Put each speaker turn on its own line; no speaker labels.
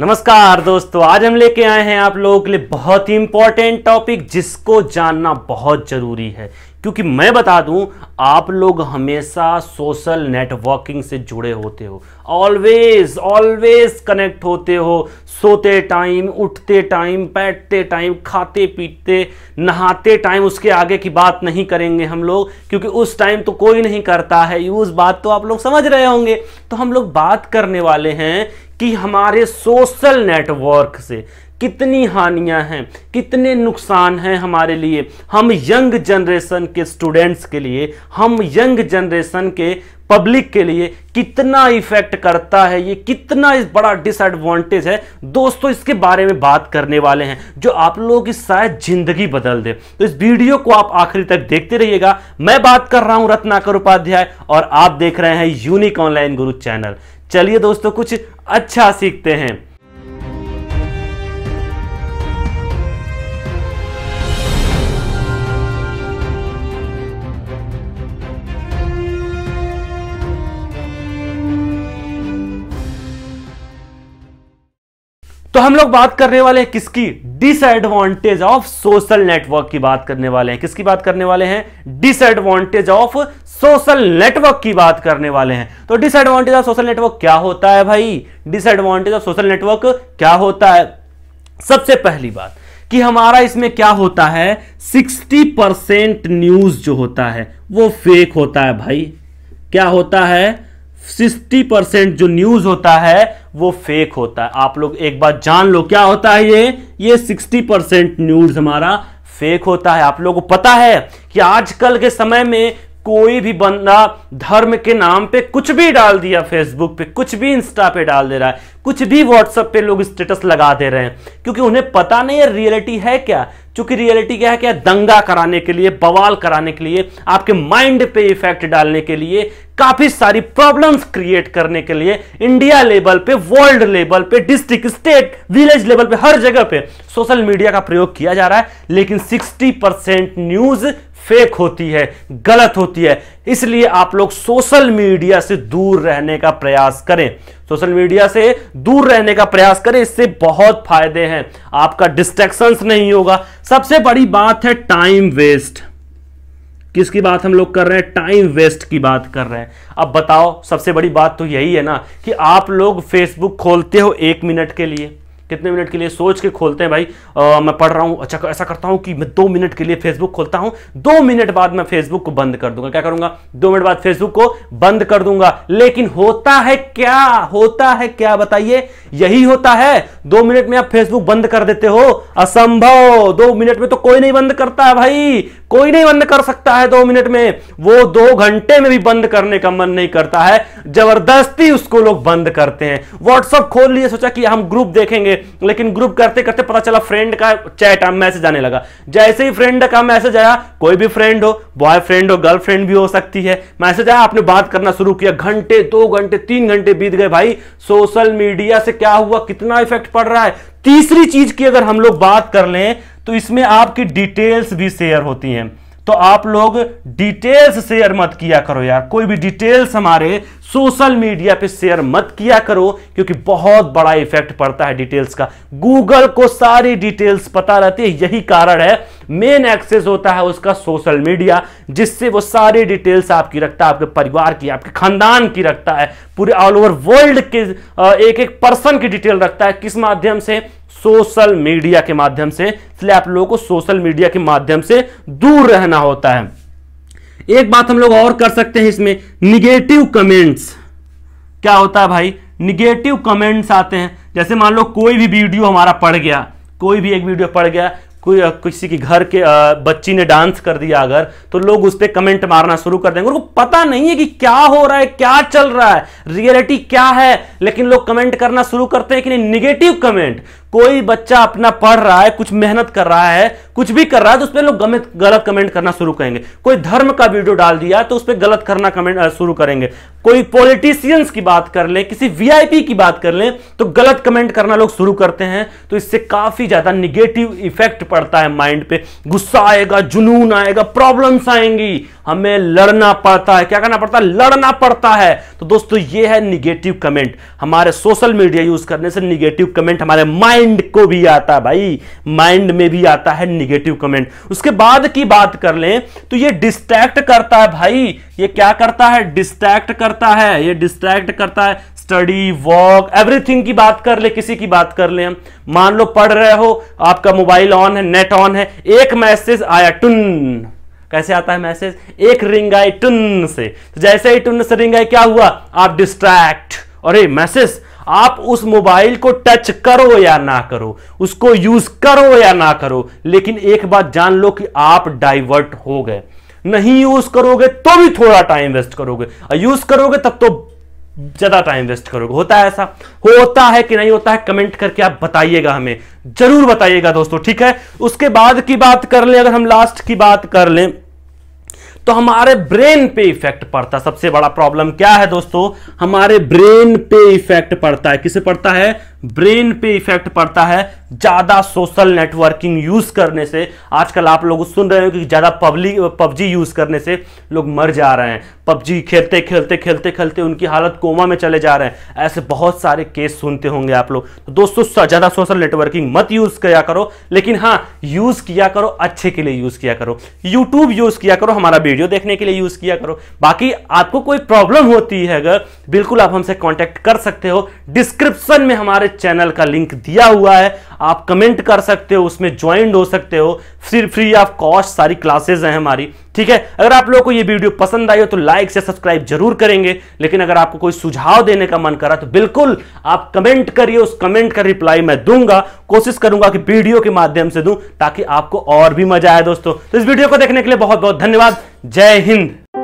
नमस्कार दोस्तों आज हम लेके आए हैं आप लोगों के लिए बहुत ही इंपॉर्टेंट टॉपिक जिसको जानना बहुत ज़रूरी है क्योंकि मैं बता दूं आप लोग हमेशा सोशल नेटवर्किंग से जुड़े होते हो ऑलवेज ऑलवेज कनेक्ट होते हो सोते टाइम उठते टाइम बैठते टाइम खाते पीते नहाते टाइम उसके आगे की बात नहीं करेंगे हम लोग क्योंकि उस टाइम तो कोई नहीं करता है यूज़ बात तो आप लोग समझ रहे होंगे तो हम लोग बात करने वाले हैं कि हमारे सोशल नेटवर्क से कितनी हानियां हैं कितने नुकसान हैं हमारे लिए हम यंग जनरेशन के स्टूडेंट्स के लिए हम यंग जनरेशन के पब्लिक के लिए कितना इफेक्ट करता है ये कितना इस बड़ा डिसएडवांटेज है दोस्तों इसके बारे में बात करने वाले हैं जो आप लोगों की शायद जिंदगी बदल दे तो इस वीडियो को आप आखिरी तक देखते रहिएगा मैं बात कर रहा हूं रत्नाकर उपाध्याय और आप देख रहे हैं यूनिक ऑनलाइन गुरु चैनल चलिए दोस्तों कुछ अच्छा सीखते हैं तो हम लोग बात करने वाले हैं किसकी डिसएडवांटेज ऑफ सोशल नेटवर्क की बात करने वाले हैं किसकी बात करने वाले हैं डिसएडवांटेज ऑफ सोशल नेटवर्क की बात करने वाले हैं तो डिसएडवांटेज ऑफ सोशल नेटवर्क क्या होता है भाई डिसएडवांटेज ऑफ सोशल नेटवर्क क्या होता है सबसे पहली बात कि हमारा इसमें क्या होता है सिक्सटी परसेंट न्यूज जो होता है वो फेक होता है भाई क्या होता है सिक्सटी परसेंट जो न्यूज होता है वो फेक होता है आप लोग एक बार जान लो क्या होता है ये ये सिक्सटी परसेंट न्यूज हमारा फेक होता है आप लोगों को पता है कि आजकल के समय में कोई भी बंदा धर्म के नाम पे कुछ भी डाल दिया फेसबुक पे कुछ भी इंस्टा पे डाल दे रहा है कुछ भी व्हाट्सएप पे लोग स्टेटस लगा दे रहे हैं क्योंकि उन्हें पता नहीं है रियलिटी है क्या क्योंकि रियलिटी क्या है क्या दंगा कराने के लिए बवाल कराने के लिए आपके माइंड पे इफेक्ट डालने के लिए काफी सारी प्रॉब्लम्स क्रिएट करने के लिए इंडिया लेवल पे वर्ल्ड लेवल पे डिस्ट्रिक्ट स्टेट विलेज लेवल पे हर जगह पे सोशल मीडिया का प्रयोग किया जा रहा है लेकिन 60 परसेंट न्यूज फेक होती है गलत होती है इसलिए आप लोग सोशल मीडिया से दूर रहने का प्रयास करें सोशल मीडिया से दूर रहने का प्रयास करें इससे बहुत फायदे हैं आपका डिस्ट्रैक्शंस नहीं होगा सबसे बड़ी बात है टाइम वेस्ट किसकी बात हम लोग कर रहे हैं टाइम वेस्ट की बात कर रहे हैं अब बताओ सबसे बड़ी बात तो यही है ना कि आप लोग फेसबुक खोलते हो एक मिनट के लिए कितने मिनट के लिए सोच के खोलते हैं भाई आ, मैं पढ़ रहा हूँ अच्छा ऐसा करता हूँ कि मैं दो मिनट के लिए फेसबुक खोलता हूँ दो मिनट बाद मैं फेसबुक को बंद कर दूंगा क्या करूंगा दो मिनट बाद फेसबुक को बंद कर दूंगा लेकिन होता है क्या होता है क्या बताइए यही होता है दो मिनट में आप फेसबुक बंद कर देते हो असंभव दो मिनट में तो कोई नहीं बंद करता है भाई कोई नहीं बंद कर सकता है दो मिनट में वो दो घंटे में भी बंद करने का मन नहीं करता है जबरदस्ती उसको लोग बंद करते हैं व्हाट्सअप खोल लिए सोचा कि हम ग्रुप देखेंगे लेकिन ग्रुप करते करते पता चला फ्रेंड का चैट मैसेज आने लगा जैसे ही फ्रेंड का मैसेज आया कोई भी फ्रेंड हो बॉयफ्रेंड हो गर्लफ्रेंड भी हो सकती है मैसेज आया आपने बात करना शुरू किया घंटे दो घंटे तीन घंटे बीत गए भाई सोशल मीडिया से क्या हुआ कितना इफेक्ट पड़ रहा है तीसरी चीज की अगर हम लोग बात कर लें तो इसमें आपकी डिटेल्स भी शेयर होती हैं तो आप लोग डिटेल्स शेयर मत किया करो यार कोई भी डिटेल्स हमारे सोशल मीडिया पे शेयर मत किया करो क्योंकि बहुत बड़ा इफेक्ट पड़ता है डिटेल्स का गूगल को सारी डिटेल्स पता रहती है यही कारण है मेन एक्सेस होता है उसका सोशल मीडिया जिससे वो सारी डिटेल्स आपकी रखता है आपके परिवार की आपके खानदान की रखता है पूरे ऑल ओवर वर्ल्ड के एक एक पर्सन की डिटेल रखता है किस माध्यम से सोशल मीडिया के माध्यम से इसलिए आप लोगों को सोशल मीडिया के माध्यम से दूर रहना होता है एक बात हम लोग और कर सकते हैं इसमें निगेटिव कमेंट्स क्या होता है भाई निगेटिव कमेंट्स आते हैं जैसे मान लो कोई भी वीडियो हमारा पड़ गया कोई भी एक वीडियो पड़ गया कोई किसी के घर के बच्ची ने डांस कर दिया अगर तो लोग उस पर कमेंट मारना शुरू कर देंगे उनको पता नहीं है कि क्या हो रहा है क्या चल रहा है रियलिटी क्या है लेकिन लोग कमेंट करना शुरू करते हैं कि नहीं निगेटिव कमेंट कोई बच्चा अपना पढ़ रहा है कुछ मेहनत कर रहा है कुछ भी कर रहा है तो उस पर लोग गलत कमेंट करना शुरू करेंगे कोई धर्म का वीडियो डाल दिया तो उस पर गलत करना कमेंट शुरू करेंगे कोई पॉलिटिशियंस की बात कर ले किसी वीआईपी की बात कर ले तो गलत कमेंट करना लोग शुरू करते हैं तो इससे काफी ज्यादा निगेटिव इफेक्ट पड़ता है माइंड पे गुस्सा आएगा जुनून आएगा प्रॉब्लम्स आएंगी हमें लड़ना पड़ता है क्या करना पड़ता है लड़ना पड़ता है तो दोस्तों ये है निगेटिव कमेंट हमारे सोशल मीडिया यूज करने से निगेटिव कमेंट हमारे माइंड माइंड को भी आता भाई माइंड में भी आता है निगेटिव कमेंट उसके बाद की बात कर लें तो ये डिस्ट्रैक्ट करता है भाई ये क्या करता है डिस्ट्रैक्ट करता है ये डिस्ट्रैक्ट करता है स्टडी वॉक एवरीथिंग की बात कर ले किसी की बात कर ले हम मान लो पढ़ रहे हो आपका मोबाइल ऑन है नेट ऑन है एक मैसेज आया टुन कैसे आता है मैसेज एक रिंग आई टुन से तो जैसे ही टुन से रिंग आई क्या हुआ आप डिस्ट्रैक्ट अरे मैसेज आप उस मोबाइल को टच करो या ना करो उसको यूज करो या ना करो लेकिन एक बात जान लो कि आप डाइवर्ट हो गए नहीं यूज करोगे तो भी थोड़ा टाइम वेस्ट करोगे और यूज करोगे तब तो ज्यादा टाइम वेस्ट करोगे होता है ऐसा होता है कि नहीं होता है कमेंट करके आप बताइएगा हमें जरूर बताइएगा दोस्तों ठीक है उसके बाद की बात कर ले अगर हम लास्ट की बात कर लें तो हमारे ब्रेन पे इफेक्ट पड़ता है सबसे बड़ा प्रॉब्लम क्या है दोस्तों हमारे ब्रेन पे इफेक्ट पड़ता है किसे पड़ता है ब्रेन पे इफेक्ट पड़ता है ज़्यादा सोशल नेटवर्किंग यूज़ करने से आजकल आप लोग सुन रहे हो कि ज़्यादा पब्लिक पबजी यूज़ करने से लोग मर जा रहे हैं पबजी खेलते खेलते खेलते खेलते उनकी हालत कोमा में चले जा रहे हैं ऐसे बहुत सारे केस सुनते होंगे आप लोग तो दोस्तों ज़्यादा सोशल नेटवर्किंग मत यूज़ किया करो लेकिन हाँ यूज़ किया करो अच्छे के लिए यूज़ किया करो यूट्यूब यूज़ किया करो हमारा वीडियो देखने के लिए यूज़ किया करो बाकी आपको कोई प्रॉब्लम होती है अगर बिल्कुल आप हमसे कॉन्टेक्ट कर सकते हो डिस्क्रिप्सन में हमारे हमारे चैनल का लिंक दिया हुआ है आप कमेंट कर सकते हो उसमें ज्वाइंट हो सकते हो फिर फ्री ऑफ कॉस्ट सारी क्लासेज हैं हमारी ठीक है अगर आप लोगों को ये वीडियो पसंद आई हो तो लाइक से सब्सक्राइब जरूर करेंगे लेकिन अगर आपको कोई सुझाव देने का मन करा तो बिल्कुल आप कमेंट करिए उस कमेंट का रिप्लाई मैं दूंगा कोशिश करूंगा कि वीडियो के माध्यम से दूं ताकि आपको और भी मजा आए दोस्तों तो इस वीडियो को देखने के लिए बहुत बहुत धन्यवाद जय हिंद